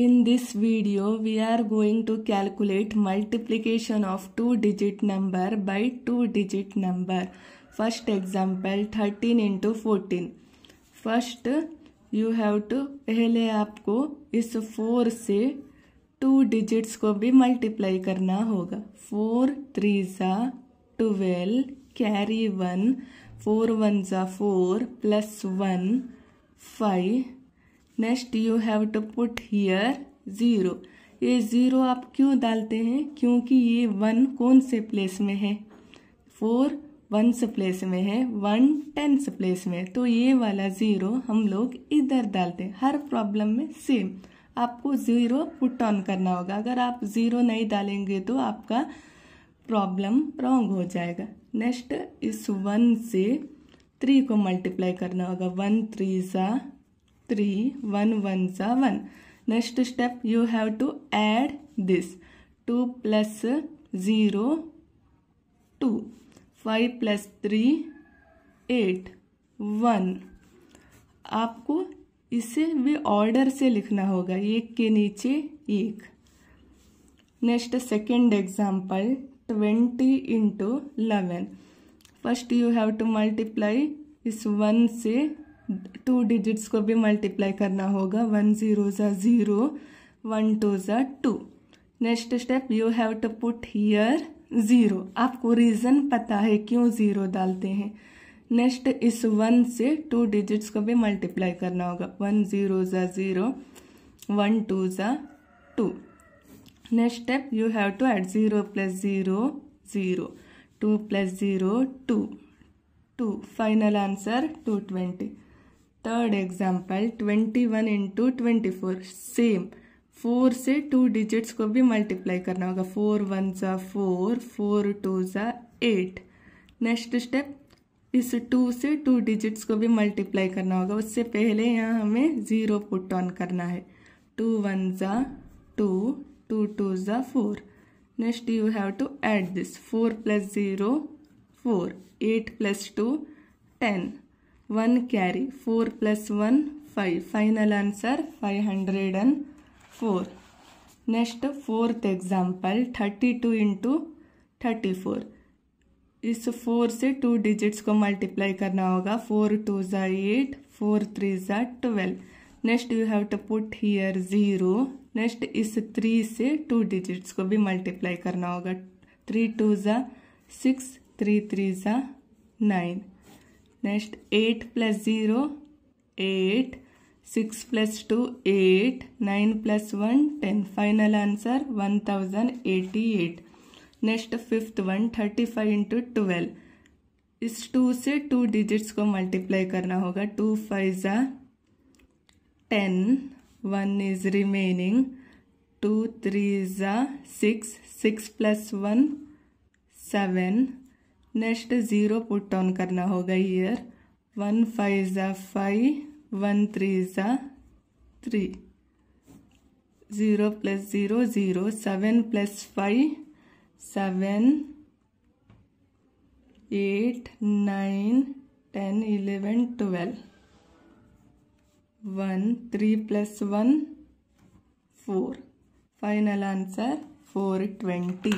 In this video, we are going to calculate multiplication of two-digit number by two-digit number. First example, 13 into 14. First, you have to पहले आपको इस four से to digits को भी multiply करना होगा 4 three ज़ा ट्वेल्व कैरी 1 फोर वन ज़ा four plus one five next you have to put here zero ये ज़ीरो आप क्यों डालते हैं क्योंकि ये वन कौन से प्लेस में है फोर वन से प्लेस में है वन से प्लेस में तो ये वाला ज़ीरो हम लोग इधर डालते हैं हर प्रॉब्लम में सेम आपको ज़ीरो पुट ऑन करना होगा अगर आप ज़ीरो नहीं डालेंगे तो आपका प्रॉब्लम रॉन्ग हो जाएगा नेक्स्ट इस वन से थ्री को मल्टीप्लाई करना होगा वन थ्री सा थ्री वन वन सा one next step you have to add this two plus zero two five plus three eight one आपको इसे भी ऑर्डर से लिखना होगा एक के नीचे एक next second example twenty into eleven first you have to multiply इस वन से टू डिजिट्स को भी मल्टीप्लाई करना होगा वन ज़ीरो ज़ा ज़ीरो वन टू ज़ा two next step you have to put here zero आपको रीज़न पता है क्यों ज़ीरो डालते हैं नेक्स्ट इस वन से टू डिजिट्स को भी मल्टीप्लाई करना होगा वन ज़ीरो ज़ा ज़ीरो वन टू ज़ा two next step you have to add zero plus zero zero two plus zero two two final answer two twenty third example twenty one into twenty four same four से two digits को भी multiply करना होगा four one ज़ा four four two ज़ा eight next step इस two से two digits को भी मल्टीप्लाई करना होगा उससे पहले यहाँ हमें ज़ीरो पुट ऑन करना है टू वन ज़ा टू टू टू ज़ा four next you have to add this four plus zero four eight plus two ten one four plus one carry answer five hundred 5 four next fourth example thirty two into thirty four इस four से two digits को multiply करना होगा four two ज़ा eight four three ज़ा twelve next you have to put here zero next इस three से two digits को भी मल्टीप्लाई करना होगा थ्री टू ज़ा सिक्स थ्री थ्री ज़ा nine next eight plus zero eight six plus two eight nine plus one ten final answer one thousand eighty eight next fifth one thirty five into twelve इस two से two digits को multiply करना होगा two five ज़ा ten one is remaining two three ज़ा six six plus one seven next zero put on करना होगा here one five ज़ा फाइव वन थ्री ज़ा three zero plus zero zero seven plus five seven eight nine ten eleven twelve one three plus one four final answer four twenty